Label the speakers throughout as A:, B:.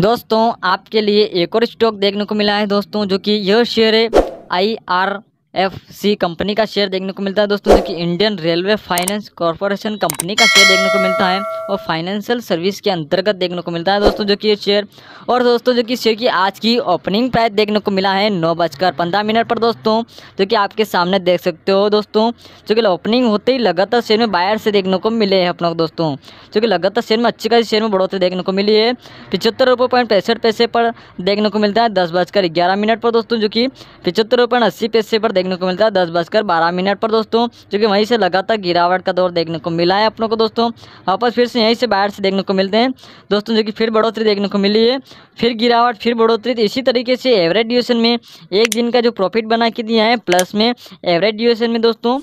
A: दोस्तों आपके लिए एक और स्टॉक देखने को मिला है दोस्तों जो कि यह शेयर है I R F C company का शेयर देखने को मिलता है दोस्तों जो कि Indian railway finance corporation company का शेयर देखने को मिलता है और फाइनेंशियल सर्विस के अंतर्गत देखने को मिलता है दोस्तों जो कि ये शेयर और दोस्तों जो कि शेयर की आज की ओपनिंग प्राइस देखने को मिला है नौ बजकर पंद्रह मिनट पर दोस्तों जो कि आपके सामने देख सकते हो दोस्तों जो कि ओपनिंग होते ही लगातार शेयर में बायर से देखने को मिले हैं अपनों को दोस्तों जो कि लगातार शेयर में अच्छी खासी शेयर में बढ़ोतरी देखने को मिली है पिछहत्तर रुपये पॉइंट पैंसठ पैसे पर देखने को मिलता है दस बजकर ग्यारह मिनट पर दोस्तों जो कि पिछहत्तर रुपये अस्सी पैसे पर देखने को मिलता है दस बजकर बारह मिनट पर दोस्तों जो कि वहीं से लगातार गिरावट का दौर देखने को मिला है अपनों को दोस्तों वापस हाँ, फिर से यहीं से बाहर से देखने को मिलते हैं दोस्तों जो कि फिर बढ़ोतरी देखने को मिली है फिर गिरावट फिर बढ़ोतरी तो इसी तरीके से एवरेज ड्यूरेशन में एक दिन का जो प्रॉफिट बना के दिया है प्लस में एवरेज ड्यूरेशन में दोस्तों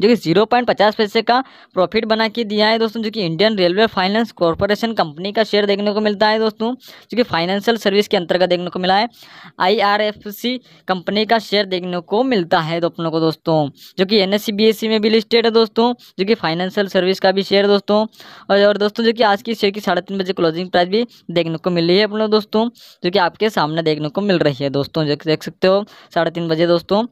A: जो कि जीरो पॉइंट पचास पैसे का प्रॉफिट बना के दिया है दोस्तों जो कि Indian railway finance corporation company का शेयर देखने को मिलता है दोस्तों जो कि फाइनेंशियल सर्विस के अंतर्गत देखने को मिला है आई कंपनी का शेयर देखने को मिलता है तो अपनों को दोस्तों जो कि एन e में भी लिस्टेड है दोस्तों जो कि फाइनेंशियल सर्विस का भी शेयर दोस्तों और दोस्तों जो कि आज की शेयर की साढ़े तीन बजे क्लोजिंग प्राइस भी देखने को मिली है अपनों दोस्तों जो कि आपके सामने देखने को मिल रही है दोस्तों जो देख सकते हो साढ़े तीन बजे दोस्तों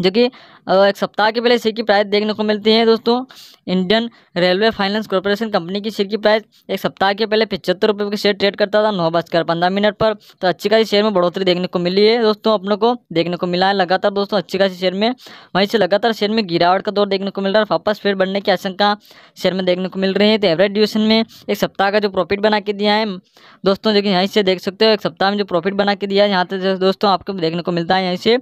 A: जो कि एक सप्ताह के पहले शेयर की प्राइस देखने को मिलती है दोस्तों Indian railway finance corporation company की शेयर की प्राइस एक सप्ताह के पहले पचहत्तर रुपये का शेयर ट्रेड करता था नौ बजकर पंद्रह मिनट पर तो अच्छी खासी शेयर में बढ़ोतरी देखने को मिली है दोस्तों अपने को देखने को मिला है लगातार दोस्तों अच्छी खासी शेयर में वहीं से लगातार शेयर में गिरावट का दौर देखने को मिल रहा है वापस फेड़ बढ़ने की आशंका शेयर में देखने को मिल रही है तो एवरेज ड्यूशन में एक सप्ताह का जो प्रॉफिट बना के दिया है दोस्तों जो कि यहीं से देख सकते हो एक सप्ताह में जो प्रॉफिट बना के दिया है यहाँ से दोस्तों आपको देखने को मिलता है यहीं से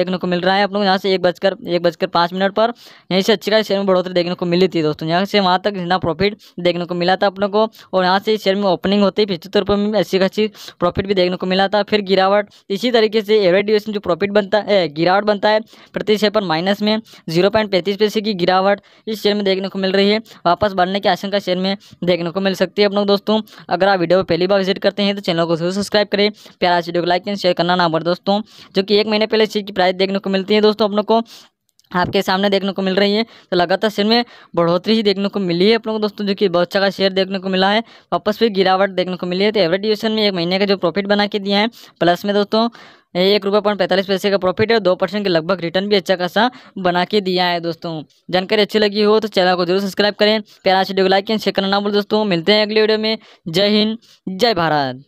A: देखने को मिल रहा है लोग यहाँ से एक बजकर एक बजकर पाँच मिनट पर यहीं से अच्छी खासी शेयर में बढ़ोतरी देखने को मिली थी दोस्तों यहाँ से वहाँ तक जितना प्रॉफिट देखने को मिला था अपने को और यहाँ से शेयर में ओपनिंग होती है पिछहत्तर रुपये में अच्छी खासी प्रॉफिट भी देखने को मिला था फिर गिरावट इसी तरीके से एवरेज ड्यूरेशन जो प्रॉफिट बनता है गिरावट बनता है प्रति शेयर पर माइनस में जीरो पॉइंट पैंतीस पैसे की गिरावट इस शेयर में देखने को मिल रही है वापस बढ़ने की आशंका शेयर में देखने को मिल सकती है अपने दोस्तों अगर आप वीडियो पर पहली बार विजिट करते हैं तो चैनल को जरूर सब्सक्राइब करें प्यारा वीडियो को लाइक एंड शेयर करना ना बढ़ दोस्तों जो कि एक महीने पहले शेयर की प्राइस देखने को मिलती है हैं दोस्तों हम लोग को आपके सामने देखने को मिल रही है तो लगातार शेयर में बढ़ोतरी ही देखने को मिली है आप लोगों को दोस्तों जो कि बहुत अच्छा शेयर देखने को मिला है वापस फिर गिरावट देखने को मिली है तो एवरेज ड्यूरेशन में एक महीने का जो प्रॉफिट बना के दिया है प्लस में दोस्तों एक रुपये पॉइंट पैंतालीस पैसे का प्रॉफिट है दो परसेंट के लगभग रिटर्न भी अच्छा खासा बना के दिया है दोस्तों जानकारी अच्छी लगी हो तो चैनल को जरूर सब्सक्राइब करें प्यारा वीडियो को लाइक एंड शेयर करना ना बोल दोस्तों मिलते हैं अगले वीडियो में जय हिंद जय भारत